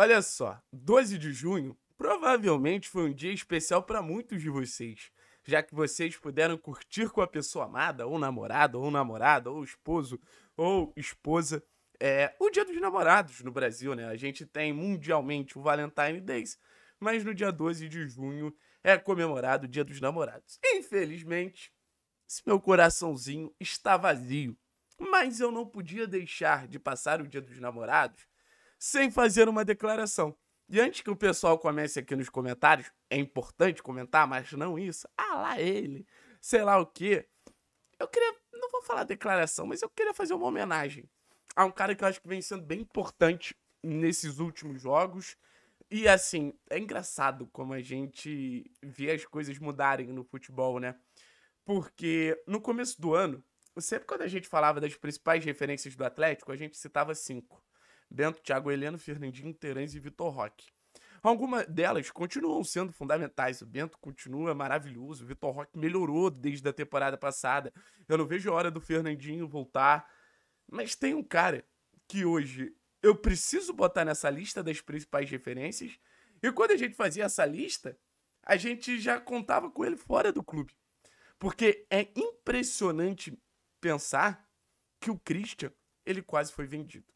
Olha só, 12 de junho provavelmente foi um dia especial para muitos de vocês, já que vocês puderam curtir com a pessoa amada, ou namorada, ou namorada, ou esposo, ou esposa, é, o Dia dos Namorados no Brasil, né? A gente tem mundialmente o Valentine Days, mas no dia 12 de junho é comemorado o Dia dos Namorados. Infelizmente, meu coraçãozinho está vazio, mas eu não podia deixar de passar o Dia dos Namorados sem fazer uma declaração. E antes que o pessoal comece aqui nos comentários, é importante comentar, mas não isso. Ah lá ele, sei lá o quê. Eu queria, não vou falar declaração, mas eu queria fazer uma homenagem a um cara que eu acho que vem sendo bem importante nesses últimos jogos. E assim, é engraçado como a gente vê as coisas mudarem no futebol, né? Porque no começo do ano, sempre quando a gente falava das principais referências do Atlético, a gente citava cinco. Bento, Thiago Heleno, Fernandinho, Terãs e Vitor Roque. Algumas delas continuam sendo fundamentais. O Bento continua maravilhoso. O Vitor Roque melhorou desde a temporada passada. Eu não vejo a hora do Fernandinho voltar. Mas tem um cara que hoje eu preciso botar nessa lista das principais referências. E quando a gente fazia essa lista, a gente já contava com ele fora do clube. Porque é impressionante pensar que o Christian, ele quase foi vendido.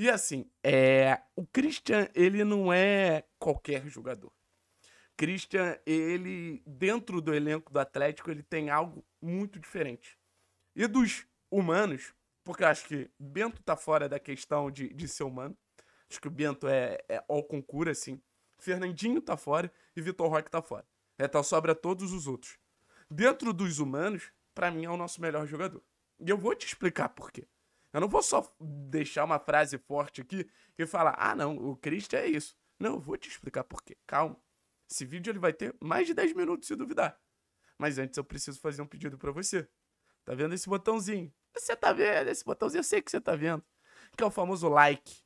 E assim, é, o Christian, ele não é qualquer jogador. Christian, ele, dentro do elenco do Atlético, ele tem algo muito diferente. E dos humanos, porque eu acho que Bento tá fora da questão de, de ser humano. Acho que o Bento é, é all concura, assim. Fernandinho tá fora e Vitor Roque tá fora. Então sobra todos os outros. Dentro dos humanos, para mim é o nosso melhor jogador. E eu vou te explicar por quê. Eu não vou só deixar uma frase forte aqui e falar, ah, não, o Cristo é isso. Não, eu vou te explicar por quê. Calma. Esse vídeo ele vai ter mais de 10 minutos se duvidar. Mas antes eu preciso fazer um pedido para você. Tá vendo esse botãozinho? Você tá vendo esse botãozinho? Eu sei que você tá vendo. Que é o famoso like.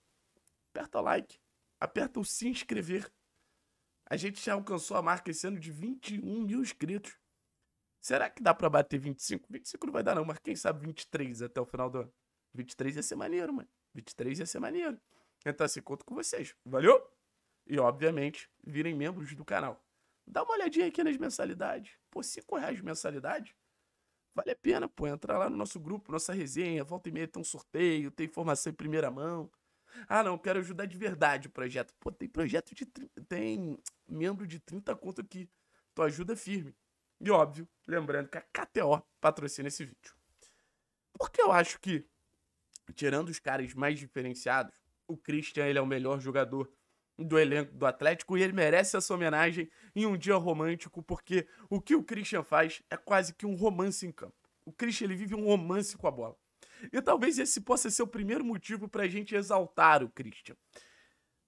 Aperta o like. Aperta o se inscrever. A gente já alcançou a marca esse ano de 21 mil inscritos. Será que dá para bater 25? 25 não vai dar não, mas quem sabe 23 até o final do ano. 23 ia ser maneiro, mano. 23 ia ser maneiro. Então, assim, conto com vocês. Valeu? E, obviamente, virem membros do canal. Dá uma olhadinha aqui nas mensalidades. Pô, 5 reais de mensalidade? Vale a pena, pô. Entrar lá no nosso grupo, nossa resenha. Volta e meia tem um sorteio, tem informação em primeira mão. Ah, não, quero ajudar de verdade o projeto. Pô, tem projeto de. Tem membro de 30 conto aqui. Tu ajuda firme. E óbvio, lembrando que a KTO patrocina esse vídeo. Porque eu acho que tirando os caras mais diferenciados, o Christian ele é o melhor jogador do elenco do Atlético e ele merece essa homenagem em um dia romântico, porque o que o Christian faz é quase que um romance em campo. O Christian ele vive um romance com a bola. E talvez esse possa ser o primeiro motivo para a gente exaltar o Christian.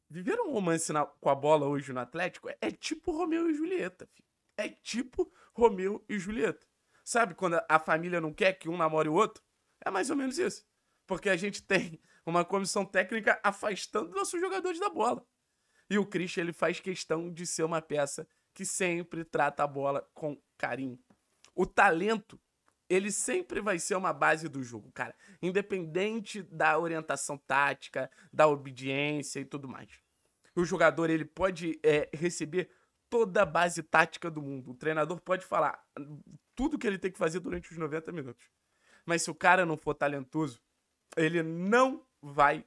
Viver um romance na, com a bola hoje no Atlético é, é tipo Romeu e Julieta. Filho. É tipo Romeu e Julieta. Sabe quando a, a família não quer que um namore o outro? É mais ou menos isso. Porque a gente tem uma comissão técnica afastando nossos jogadores da bola. E o Christian, ele faz questão de ser uma peça que sempre trata a bola com carinho. O talento, ele sempre vai ser uma base do jogo, cara. Independente da orientação tática, da obediência e tudo mais. O jogador, ele pode é, receber toda a base tática do mundo. O treinador pode falar tudo que ele tem que fazer durante os 90 minutos. Mas se o cara não for talentoso, ele não vai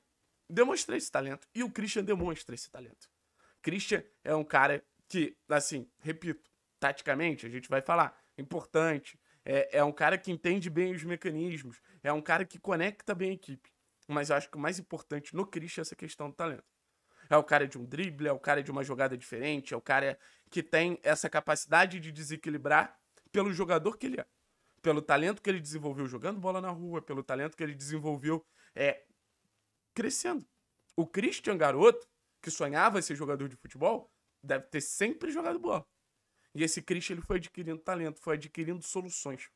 demonstrar esse talento. E o Christian demonstra esse talento. Christian é um cara que, assim, repito, taticamente, a gente vai falar, é importante. É, é um cara que entende bem os mecanismos. É um cara que conecta bem a equipe. Mas eu acho que o mais importante no Christian é essa questão do talento. É o cara de um drible, é o cara de uma jogada diferente, é o cara que tem essa capacidade de desequilibrar pelo jogador que ele é pelo talento que ele desenvolveu jogando bola na rua, pelo talento que ele desenvolveu é, crescendo. O Christian Garoto, que sonhava ser jogador de futebol, deve ter sempre jogado bola. E esse Christian ele foi adquirindo talento, foi adquirindo soluções.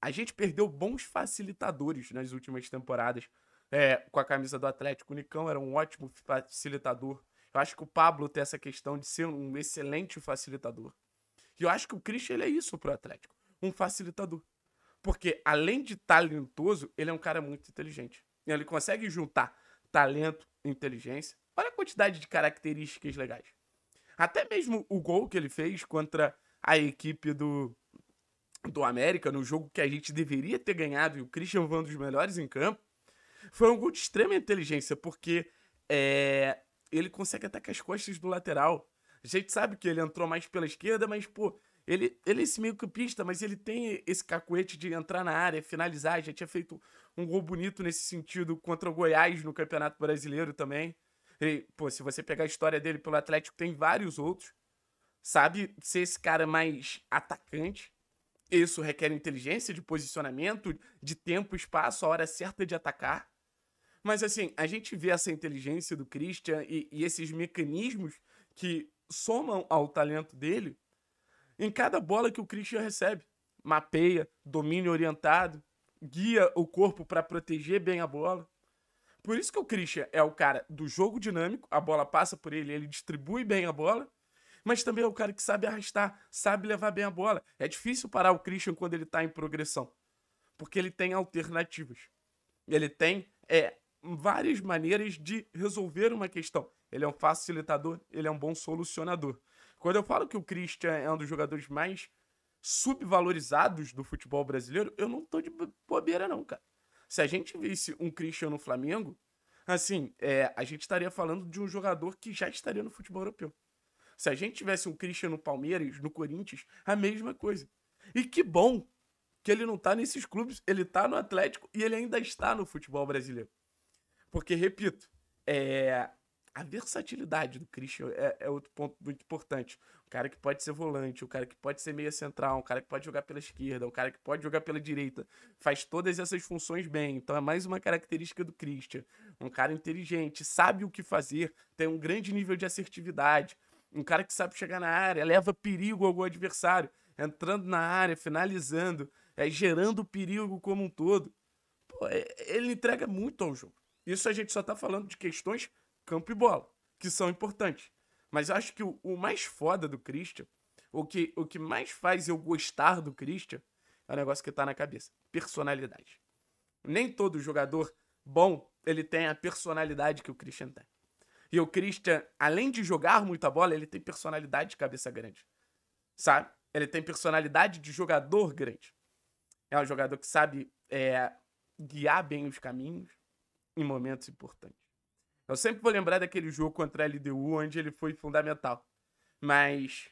A gente perdeu bons facilitadores nas últimas temporadas é, com a camisa do Atlético. O Nicão era um ótimo facilitador. Eu acho que o Pablo tem essa questão de ser um excelente facilitador. E eu acho que o Christian ele é isso pro Atlético um facilitador. Porque, além de talentoso, ele é um cara muito inteligente. Ele consegue juntar talento e inteligência. Olha a quantidade de características legais. Até mesmo o gol que ele fez contra a equipe do, do América, no jogo que a gente deveria ter ganhado, e o Christian Van dos melhores em campo, foi um gol de extrema inteligência, porque é, ele consegue atacar as costas do lateral. A gente sabe que ele entrou mais pela esquerda, mas, pô, ele, ele é esse meio campista, mas ele tem esse cacuete de entrar na área, finalizar. Já tinha feito um gol bonito nesse sentido contra o Goiás no Campeonato Brasileiro também. E, pô, se você pegar a história dele pelo Atlético, tem vários outros. Sabe ser esse cara mais atacante. Isso requer inteligência de posicionamento, de tempo, espaço, a hora certa de atacar. Mas assim, a gente vê essa inteligência do Christian e, e esses mecanismos que somam ao talento dele em cada bola que o Christian recebe. Mapeia, domínio orientado, guia o corpo para proteger bem a bola. Por isso que o Christian é o cara do jogo dinâmico, a bola passa por ele, ele distribui bem a bola, mas também é o cara que sabe arrastar, sabe levar bem a bola. É difícil parar o Christian quando ele está em progressão, porque ele tem alternativas. Ele tem é, várias maneiras de resolver uma questão. Ele é um facilitador, ele é um bom solucionador. Quando eu falo que o Christian é um dos jogadores mais subvalorizados do futebol brasileiro, eu não tô de bobeira, não, cara. Se a gente visse um Christian no Flamengo, assim, é, a gente estaria falando de um jogador que já estaria no futebol europeu. Se a gente tivesse um Christian no Palmeiras, no Corinthians, a mesma coisa. E que bom que ele não tá nesses clubes, ele tá no Atlético e ele ainda está no futebol brasileiro. Porque, repito, é, a versatilidade do Christian é, é, outro ponto muito importante. O cara que pode ser volante, o cara que pode ser meia central, o cara que pode jogar pela esquerda, o cara que pode jogar pela direita. Faz todas essas funções bem. Então é mais uma característica do Christian. Um cara inteligente, sabe o que fazer, tem um grande nível de assertividade. Um cara que sabe chegar na área, leva perigo ao adversário, entrando na área, finalizando, é, gerando perigo como um todo. Pô, é, ele entrega muito ao jogo. Isso a gente só está falando de questões campo e bola, que são importantes. Mas acho que o, o, mais foda do Christian, o que, o que mais faz eu gostar do Christian, é o negócio que tá na cabeça: personalidade. Nem todo jogador bom ele tem a personalidade que o Christian tem. E o Christian, além de jogar muita bola, ele tem personalidade de cabeça grande. Sabe? Ele tem personalidade de jogador grande. É um jogador que sabe é, guiar bem os caminhos em momentos importantes. Eu sempre vou lembrar daquele jogo contra a LDU, onde ele foi fundamental. Mas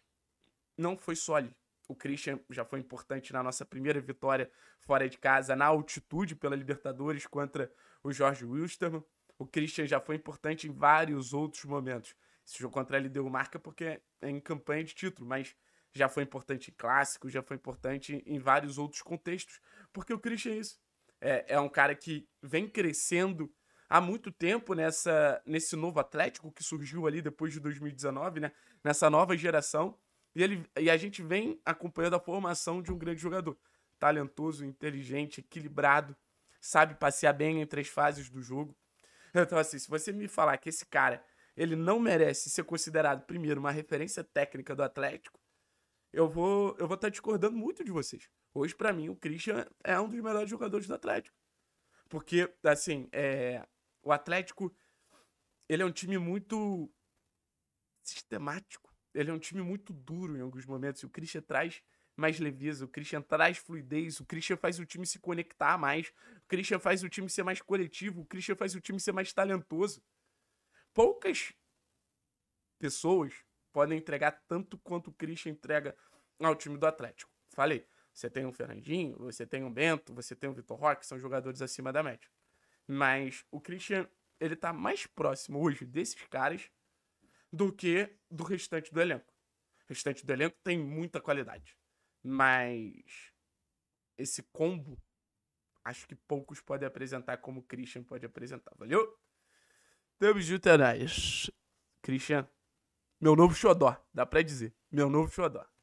não foi só ali. O Christian já foi importante na nossa primeira vitória fora de casa, na altitude pela Libertadores contra o Jorge Wilstermann. O Christian já foi importante em vários outros momentos. Esse jogo contra a LDU marca porque é em campanha de título, mas já foi importante em clássico já foi importante em vários outros contextos. Porque o Christian é isso. É, é um cara que vem crescendo há muito tempo nessa, nesse novo Atlético que surgiu ali depois de 2019, né? Nessa nova geração. E, ele, e a gente vem acompanhando a formação de um grande jogador. Talentoso, inteligente, equilibrado, sabe passear bem entre as fases do jogo. Então, assim, se você me falar que esse cara ele não merece ser considerado, primeiro, uma referência técnica do Atlético, eu vou eu vou estar tá discordando muito de vocês. Hoje, para mim, o Christian é um dos melhores jogadores do Atlético. Porque, assim, é, o Atlético, ele é um time muito sistemático. Ele é um time muito duro em alguns momentos. O Christian traz mais leveza, o Christian traz fluidez, o Christian faz o time se conectar mais, o Christian faz o time ser mais coletivo, o Christian faz o time ser mais talentoso. Poucas pessoas podem entregar tanto quanto o Christian entrega ao time do Atlético. Falei, você tem o um Fernandinho, você tem o um Bento, você tem o um Vitor Roque, são jogadores acima da média. Mas o Christian, ele tá mais próximo hoje desses caras do que do restante do elenco. O restante do elenco tem muita qualidade. Mas esse combo, acho que poucos podem apresentar como o Christian pode apresentar. Valeu? Tamo junto, é Christian, meu novo xodó, dá pra dizer. Meu novo xodó.